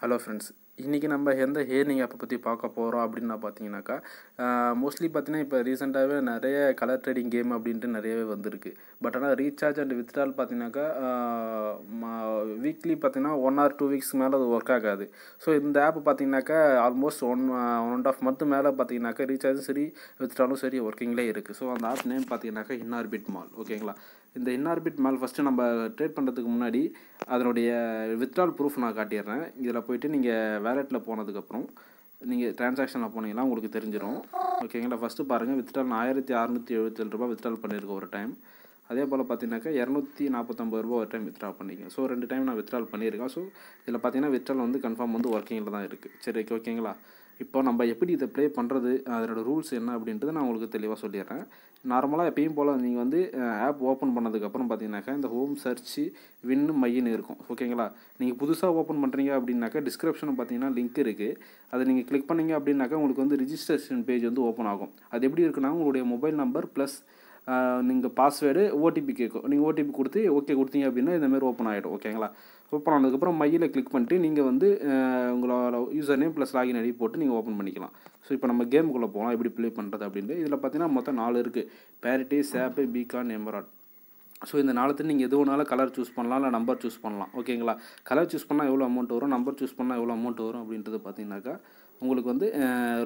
hello friends இன்றைக்கி நம்ம எந்த ஹேர்னிங் ஆப்பை பற்றி பார்க்க போகிறோம் அப்படின்னு பார்த்தீங்கனாக்கா மோஸ்ட்லி பார்த்தீங்கன்னா இப்போ ரீசெண்டாகவே நிறைய கலர் ட்ரேடிங் கேம் அப்படின்ட்டு நிறையவே வந்திருக்கு பட் ஆனால் ரீசார்ஜ் அண்ட் வித்ட்ரால் பார்த்தீங்கன்னாக்கா வீக்லி பார்த்தீங்கன்னா ஒன் ஆர் டூ வீக்ஸ் மேலே அது ஒர்க் ஆகாது ஸோ இந்த ஆப் பார்த்தீங்கன்னாக்கா almost one one and half month மேலே பார்த்தீங்கன்னாக்கா ரீசார்ஜும் சரி வித்ட்ராலும் சரி ஒர்க்கிங்லேயே இருக்குது ஸோ அந்த ஆப் நேம் பார்த்தீங்கன்னாக்கா பிட் மால் ஓகேங்களா இந்த இன்ஆர்பிட் மேல் ஃபஸ்ட்டு நம்ம ட்ரேட் பண்ணுறதுக்கு முன்னாடி அதனுடைய வித்ட்ரால் ப்ரூஃப் நான் காட்டிடுறேன் இதில் போயிட்டு நீங்கள் வேலெட்டில் போனதுக்கப்புறம் நீங்கள் ட்ரான்சாக்ஷனில் போனீங்கன்னா உங்களுக்கு தெரிஞ்சிடும் ஓகேங்களா ஃபஸ்ட்டு பாருங்கள் வித்ட்ரால் நான் ஆயிரத்தி அறநூற்றி எழுபத்தேழு ரூபா வித்ட்ரால் பண்ணியிருக்கேன் ஒரு டைம் அதே போல் பார்த்தீங்கன்னாக்கா இரநூத்தி நாற்பத்தொம்பது ரூபா ஒரு டைம் வித்ட்ரா பண்ணிக்கோங்க ஸோ ரெண்டு டைம் நான் வித்ட்ரால் பண்ணியிருக்கேன் ஸோ இதில் பார்த்தீங்கன்னா வித்ட்ரால் வந்து கன்ஃபார்ம் வந்து ஒர்க்கிங்கில் தான் இருக்குது சரி ஓகே ஓகேங்களா இப்போ நம்ம எப்படி இதை ப்ளே பண்ணுறது அதனோட ரூல்ஸ் என்ன அப்படின்றத நான் உங்களுக்கு தெளிவாக சொல்லிடுறேன் நார்மலாக எப்பயும் போல் நீங்கள் வந்து ஆப் ஓப்பன் பண்ணதுக்கப்புறம் பார்த்தீங்கன்னாக்கா இந்த ஹோம் சர்ச்சு வின்னு மையின்னு இருக்கும் ஓகேங்களா நீங்கள் புதுசாக ஓப்பன் பண்ணுறீங்க அப்படின்னாக்கா டிஸ்கிரிப்ஷன் பார்த்தீங்கன்னா லிங்க் இருக்குது அதை நீங்கள் கிளிக் பண்ணிங்க அப்படின்னாக்கா உங்களுக்கு வந்து ரிஜிஸ்ட்ரேஷன் பேஜ் வந்து ஓப்பன் ஆகும் அது எப்படி இருக்குன்னா உங்களுடைய மொபைல் நம்பர் ப்ளஸ் நீங்கள் பாஸ்வேர்டு ஓடிபி கேட்கும் நீங்கள் ஓடிபி கொடுத்து ஓகே கொடுத்தீங்க அப்படின்னா இந்தமாரி ஓப்பன் ஆகிடும் ஓகேங்களா ஓப்பன் ஆனதுக்கப்புறம் மையில் கிளிக் பண்ணிட்டு நீங்கள் வந்து உங்களோட user name plus login ID போட்டு நீங்கள் ஓப்பன் பண்ணிக்கலாம் ஸோ இப்போ நம்ம கேமுக்குள்ளே போகலாம் எப்படி ப்ளே பண்ணுறது அப்படின்ட்டு இதில் பார்த்தீங்கன்னா மொத்தம் நாலு இருக்குது பேரிட்டி சேப்பு பீகான் எம்பராட் ஸோ இந்த நாளத்தில் நீங்கள் எது வேணாலும் கலர் சூஸ் பண்ணலாம் இல்லை நம்பர் சூஸ் பண்ணலாம் ஓகேங்களா கலர் சூஸ் பண்ணால் எவ்வளோ அமௌண்ட் வரும் நம்பர் சூஸ் பண்ணால் எவ்வளோ அமௌண்ட் வரும் அப்படின்றது பார்த்தீங்கன்னாக்கா உங்களுக்கு வந்து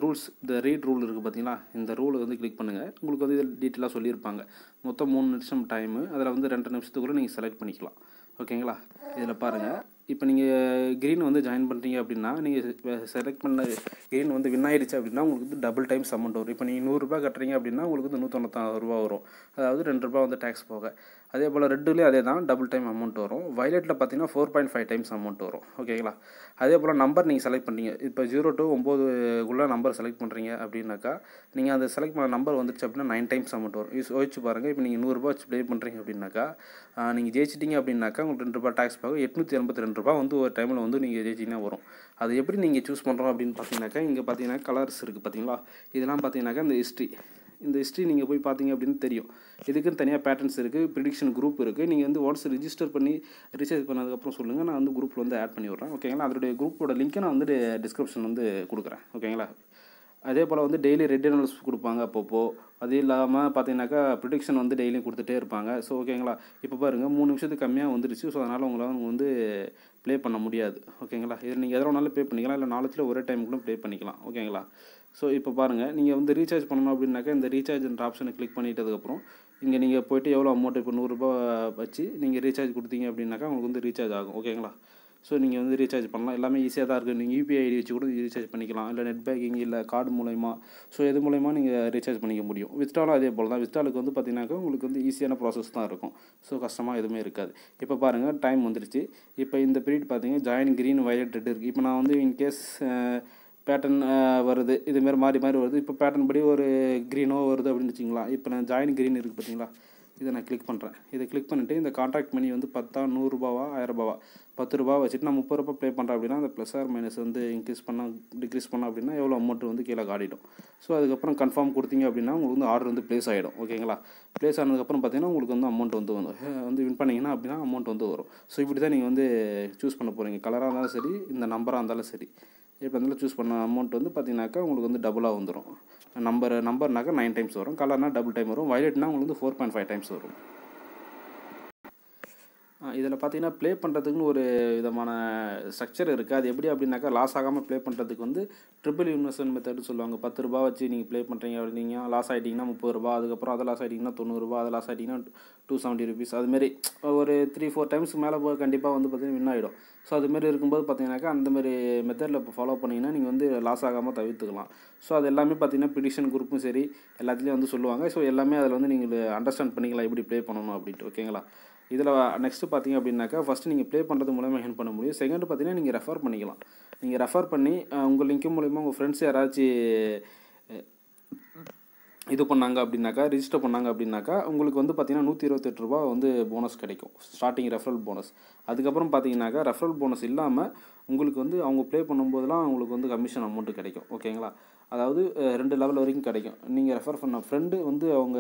ரூல்ஸ் இந்த ரீட் ரூல் இருக்குது பார்த்தீங்களா இந்த ரூலை வந்து கிளிக் பண்ணுங்கள் உங்களுக்கு வந்து இதில் டீட்டெயிலாக சொல்லியிருப்பாங்க மொத்தம் மூணு நிமிஷம் டைமு அதில் வந்து ரெண்டு நிமிஷத்துக்குள்ளே நீங்கள் செலக்ட் பண்ணிக்கலாம் ஓகேங்களா இதில் பாருங்கள் இப்போ நீங்கள் க்ரீன் வந்து ஜாயின் பண்ணுறீங்க அப்படின்னா நீங்கள் செலக்ட் பண்ண க்ரீன் வந்து வின் ஆயிடுச்சு அப்படின்னா உங்களுக்கு வந்து டபுள் டைம்ஸ் அமௌண்ட் வரும் இப்போ நீங்கள் நூறுரூபா கட்டுறீங்க அப்படின்னா உங்களுக்கு வந்து நூற்றொண்ணூத்தாறு ரூபா வரும் அதாவது ரெண்டு ரூபா வந்து டேக்ஸ் போக அதே போல் ரெட்டுலேயும் அதே தான் டபுள் டைம் அமௌண்ட் வரும் வயலட்டில் பார்த்தீங்கன்னா four point five times amount வரும் ஓகேங்களா அதே போல் நம்பர் நீங்கள் செலக்ட் பண்ணுறீங்க இப்போ ஜீரோ டு ஒம்போதுக்குள்ளே நம்பர் செலக்ட் பண்ணுறீங்க அப்படின்னாக்கா நீங்கள் அந்த செலக்ட் பண்ண நம்பர் வந்துருச்சு அப்படின்னா நைன் டைம்ஸ் அமௌண்ட் வரும் யோசிச்சு பாருங்கள் இப்போ நீங்கள் நூறுரூபா வச்சு ப்ளே பண்ணுறீங்க அப்படின்னாக்கா நீங்கள் ஜெயிச்சிட்டிங்க அப்படின்னாக்கா உங்களுக்கு ரெண்டு ரூபா டேக்ஸ் போக எட்நூற்றி எண்பத்தி ரெண்டு ரூபா வந்து ஒரு டைமில் வந்து நீங்கள் ரீச்சிங்காக வரும் அது எப்படி நீங்கள் சூஸ் பண்ணுறோம் அப்படின்னு பார்த்தீங்கன்னாக்கா இங்கே பார்த்தீங்கன்னா கலர்ஸ் இருக்குது பார்த்தீங்களா இதெல்லாம் பார்த்தீங்கன்னாக்கா இந்த ஹிஸ்ட்ரி இந்த ஹிஸ்ட்ரி நீங்கள் போய் பார்த்தீங்க அப்படின்னு தெரியும் இதுக்குன்னு தனியாக பேட்டர்ன்ஸ் இருக்குது ப்ரிடிக்ஷன் குரூப் இருக்குது நீங்கள் வந்து ஒன்ஸ் ரிஜிஸ்டர் பண்ணி ரிசர்ச் பண்ணதுக்கப்புறம் சொல்லுங்கள் நான் வந்து குரூப்பில் வந்து ஆட் பண்ணி விட்றேன் ஓகேங்களா அதோடைய குரூப்போட லிங்க்கை நான் வந்து டிஸ்கிரிப்ஷன் வந்து கொடுக்குறேன் ஓகேங்களா அதே போல் வந்து டெய்லி ரெட் அனல்ஸ் கொடுப்பாங்க அப்பப்போ அது இல்லாமல் பார்த்தீங்கன்னாக்கா ப்ரிடிக்ஷன் வந்து டெய்லியும் கொடுத்துட்டே இருப்பாங்க ஸோ ஓகேங்களா இப்போ பாருங்கள் மூணு நிமிஷத்துக்கு கம்மியாக வந்துருச்சு ஸோ அதனால் உங்களால் வந்து ப்ளே பண்ண முடியாது ஓகேங்களா இது நீங்கள் எதிரோ வேணாலும் ப்ளே பண்ணிக்கலாம் இல்லை நாலு ஒரே டைம் கூட ப்ளே பண்ணிக்கலாம் ஓகேங்களா ஸோ இப்போ பாருங்கள் நீங்கள் வந்து ரீசார்ஜ் பண்ணணும் அப்படின்னாக்கா இந்த ரீசார்ஜ்ன்ற ஆப்ஷனை கிளிக் பண்ணிட்டதுக்கப்புறம் இங்கே நீங்கள் போய்ட்டு எவ்வளோ அமௌண்ட் இப்போ நூறுரூபா வச்சு நீங்கள் ரீசார்ஜ் கொடுத்தீங்க அப்படின்னாக்கா உங்களுக்கு வந்து ரீசார்ஜ் ஆகும் ஓகேங்களா ஸோ நீங்கள் வந்து ரீசார்ஜ் பண்ணலாம் எல்லாமே ஈஸியாக தான் இருக்குது நீங்கள் யூபிஐ ஐடி வச்சு கூட ரீசார்ஜ் பண்ணிக்கலாம் இல்லை நெட் பேங்கிங் இல்லை கார்டு மூலயமா ஸோ எது மூலயமா நீங்கள் ரீசார்ஜ் பண்ணிக்க முடியும் விஸ்டாலும் அதே போல் தான் விஸ்டாலுக்கு வந்து பார்த்திங்கனாக்கா உங்களுக்கு வந்து ஈஸியான ப்ராசஸ் தான் இருக்கும் ஸோ கஷ்டமாக எதுவுமே இருக்காது இப்போ பாருங்கள் டைம் வந்துருச்சு இப்போ இந்த பீரியட் பார்த்தீங்கன்னா ஜாயின் க்ரீன் வயலட் ரெட் இருக்குது இப்போ நான் வந்து இன்கேஸ் பேட்டர்ன் வருது இதுமாரி மாறி மாறி வருது இப்போ பேட்டர்ன் படி ஒரு க்ரீனோ வருது அப்படின்னு வச்சிங்களா இப்போ நான் ஜாயின் க்ரீன் இருக்குது பார்த்தீங்களா இதை நான் கிளிக் பண்ணுறேன் இதை கிளிக் பண்ணிவிட்டு இந்த கான்ட்ராக்ட் மணி வந்து பத்தா நூறுரூபாவா ஆயிரரூபாவா பத்து ரூபா வச்சுட்டு நான் முப்பது ரூபா ப்ளே பண்ணுறேன் அப்படின்னா அந்த ப்ளஸ் ஆர் மைனஸ் வந்து இன்க்ரீஸ் பண்ணால் டிக்ரீஸ் பண்ணால் அப்படின்னா எவ்வளோ அமௌண்ட் வந்து கீழே காட்டிடும் ஸோ அதுக்கப்புறம் கன்ஃபார்ம் கொடுத்தீங்க அப்படின்னா உங்களுக்கு வந்து ஆர்டர் வந்து ப்ளேஸ் ஆகிடும் ஓகேங்களா ப்ளேஸ் ஆனதுக்கப்புறம் பார்த்தீங்கன்னா உங்களுக்கு வந்து அமௌண்ட் வந்து வந்து வந்து வின் பண்ணிங்கன்னா அப்படின்னா அமௌண்ட் வந்து வரும் ஸோ இப்படி தான் நீங்கள் வந்து சூஸ் பண்ண போகிறீங்க கலராக இருந்தாலும் சரி இந்த நம்பராக இருந்தாலும் சரி இப்போ அதில் சூஸ் பண்ண அமௌண்ட் வந்து பார்த்தீங்கன்னாக்கா உங்களுக்கு வந்து டபுளாக வந்துடும் நம்பர் நம்பர்னாக்கா நைன் டைம்ஸ் வரும் கலர்னால் டபுள் டைம் வரும் வயலட்னா உங்களுக்கு வந்து ஃபோர் பாயிண்ட் ஃபைவ் டைம்ஸ் வரும் இதில் பார்த்தீங்கன்னா ப்ளே பண்ணுறதுக்குன்னு ஒரு விதமான ஸ்ட்ரக்சர் இருக்குது அது எப்படி அப்படின்னாக்கா லாஸ் ஆகாமல் ப்ளே பண்ணுறதுக்கு வந்து ட்ரிபிள் இன்வெஸ்ட்மெண்ட் மெத்தட்னு சொல்லுவாங்க பத்து ரூபா வச்சு நீங்கள் ப்ளே பண்ணுறீங்க அப்படின்னீங்க லாஸ் ஆகிட்டிங்கன்னா முப்பது ரூபா அதுக்கப்புறம் அதை லாஸ் ஆகிட்டிங்கன்னா தொண்ணூறுரூபா அதை லாஸ் ஆகிட்டிங்கன்னா டூ செவன்ட்டி ருபீஸ் அதுமாரி ஒரு த்ரீ ஃபோர் டைம்ஸ்க்கு மேலே போக கண்டிப்பாக வந்து பார்த்திங்கன்னா வின் ஆகிடும் ஸோ அதுமாரி இருக்கும்போது பார்த்தீங்கன்னாக்கா அந்தமாரி மெத்தடில் இப்போ ஃபாலோ பண்ணிங்கன்னா நீங்கள் வந்து லாஸ் ஆகாமல் தவிர்த்துக்கலாம் ஸோ அது எல்லாமே பார்த்தீங்கன்னா பிடிஷன் குரூப்பும் சரி எல்லாத்துலேயும் வந்து சொல்லுவாங்க ஸோ எல்லாமே அதில் வந்து நீங்கள் அண்டர்ஸ்டாண்ட் பண்ணிக்கலாம் எப்படி ப்ளே பண்ணணும் அப்படின்ட்டு ஓகேங்களா இதில் நெக்ஸ்ட்டு பார்த்தீங்க அப்படின்னாக்கா ஃபஸ்ட்டு நீங்கள் ப்ளே பண்ணுறது மூலமாக ஹென் பண்ண முடியும் செகண்ட் பார்த்தீங்கன்னா நீங்கள் ரெஃபர் பண்ணிக்கலாம் நீங்கள் ரெஃபர் பண்ணி உங்கள் லிங்க் மூலிமா உங்கள் ஃப்ரெண்ட்ஸ் யாராச்சும் இது பண்ணாங்க அப்படின்னாக்கா ரிஜிஸ்டர் பண்ணாங்க அப்படின்னாக்கா உங்களுக்கு வந்து பார்த்திங்கன்னா நூற்றி இருபத்தெட்டு ரூபா வந்து போனஸ் கிடைக்கும் ஸ்டார்டிங் ரெஃபரல் போனஸ் அதுக்கப்புறம் பார்த்தீங்கன்னாக்கா ரெஃபரல் போனஸ் இல்லாமல் உங்களுக்கு வந்து அவங்க ப்ளே பண்ணும்போதெல்லாம் உங்களுக்கு வந்து கமிஷன் அமௌண்ட்டு கிடைக்கும் ஓகேங்களா அதாவது ரெண்டு லெவல் வரைக்கும் கிடைக்கும் நீங்கள் ரெஃபர் பண்ண ஃப்ரெண்டு வந்து அவங்க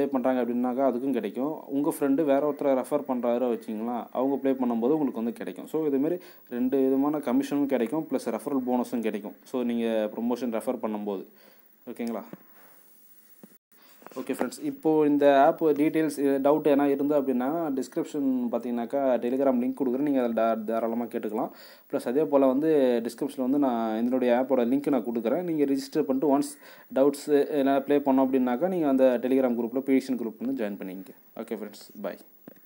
ப்ளே பண்ணுறாங்க அப்படின்னாக்கா அதுக்கும் கிடைக்கும் உங்கள் ஃப்ரெண்டு வேறு ஒருத்தரை ரெஃபர் பண்ணுறாரு வச்சிங்களா அவங்க ப்ளே பண்ணும்போது உங்களுக்கு வந்து கிடைக்கும் ஸோ இதுமாரி ரெண்டு விதமான கமிஷனும் கிடைக்கும் ப்ளஸ் ரெஃபரல் போனஸும் கிடைக்கும் ஸோ நீங்கள் ப்ரொமோஷன் ரெஃபர் பண்ணும்போது ஓகேங்களா ஓகே ஃப்ரெண்ட்ஸ் இப்போது இந்த ஆப் டீட்டெயில்ஸ் டவுட் ஏன்னா இருந்தால் அப்படின்னா டிஸ்கிரிப்ஷன் பார்த்தீங்கன்னாக்கா டெலிகிராம் லிங்க் கொடுக்குறேன் நீங்கள் அதை தாராளமாக கேட்டுக்கலாம் ப்ளஸ் அதே போல் வந்து டிஸ்கிரிப்ஷனில் வந்து நான் என்னுடைய ஆப்போட லிங்க் நான் கொடுக்குறேன் நீங்கள் ரிஜிஸ்டர் பண்ணிட்டு ஒன்ஸ் டவுட்ஸ் எல்லாம் ப்ளே பண்ணோம் அப்படின்னாக்கா நீங்கள் அந்த டெலிகிராம் குரூப்பில் பேஷன் குரூப் வந்து ஜாயின் பண்ணிங்க ஓகே ஃப்ரெண்ட்ஸ் பாய்